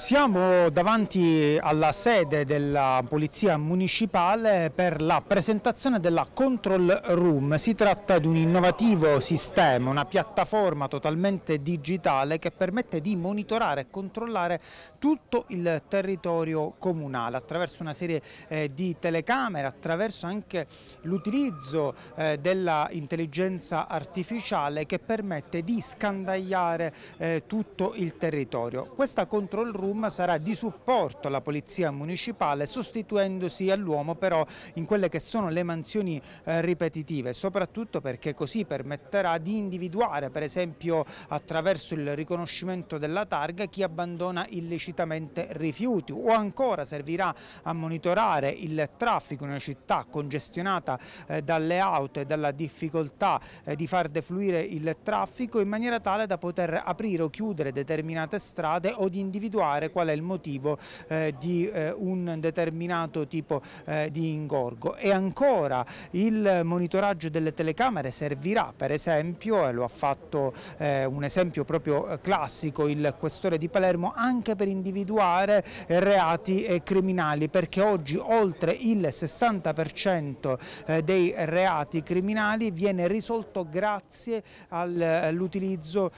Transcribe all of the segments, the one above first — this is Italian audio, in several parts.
Siamo davanti alla sede della Polizia Municipale per la presentazione della Control Room. Si tratta di un innovativo sistema, una piattaforma totalmente digitale che permette di monitorare e controllare tutto il territorio comunale attraverso una serie eh, di telecamere, attraverso anche l'utilizzo eh, dell'intelligenza artificiale che permette di scandagliare eh, tutto il territorio. Questa Control Room Rum sarà di supporto alla polizia municipale sostituendosi all'uomo però in quelle che sono le mansioni eh, ripetitive, soprattutto perché così permetterà di individuare per esempio attraverso il riconoscimento della targa chi abbandona illecitamente rifiuti o ancora servirà a monitorare il traffico in una città congestionata eh, dalle auto e dalla difficoltà eh, di far defluire il traffico in maniera tale da poter aprire o chiudere determinate strade o di individuare spiegare qual è il motivo eh, di eh, un determinato tipo eh, di ingorgo e ancora il monitoraggio delle telecamere servirà per esempio, e lo ha fatto eh, un esempio proprio eh, classico il questore di Palermo, anche per individuare eh, reati criminali perché oggi oltre il 60% dei reati criminali viene risolto grazie all'utilizzo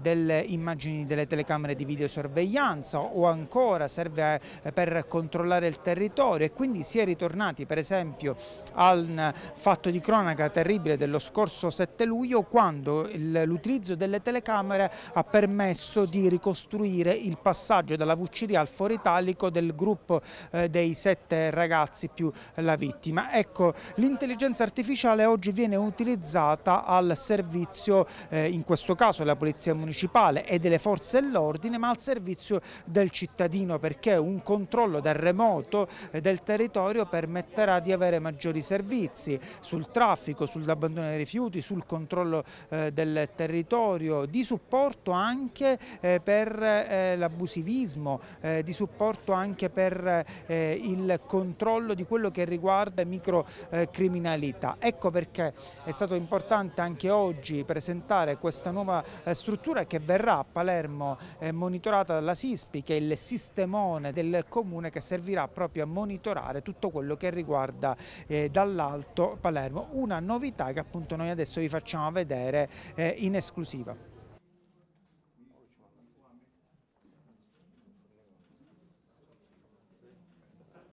delle immagini delle telecamere di videosorveglianza difesa o ancora serve eh, per controllare il territorio e quindi si è ritornati per esempio al fatto di cronaca terribile dello scorso 7 luglio quando l'utilizzo delle telecamere ha permesso di ricostruire il passaggio dalla Vucciria al Foro Italico del gruppo eh, dei sette ragazzi più la vittima. Ecco, l'intelligenza artificiale oggi viene utilizzata al servizio, eh, in questo caso della Polizia Municipale e delle Forze dell'Ordine, ma al servizio del cittadino perché un controllo da remoto eh, del territorio permetterà di avere maggiori servizi sul traffico, sull'abbandono dei rifiuti, sul controllo eh, del territorio, di supporto anche eh, per l'abusivismo, di supporto anche per il controllo di quello che riguarda microcriminalità. ecco perché è stato importante anche oggi presentare questa nuova struttura che verrà a Palermo monitorata dalla SISP Sappi che è il sistemone del comune che servirà proprio a monitorare tutto quello che riguarda eh, dall'alto Palermo. Una novità che appunto noi adesso vi facciamo vedere eh, in esclusiva.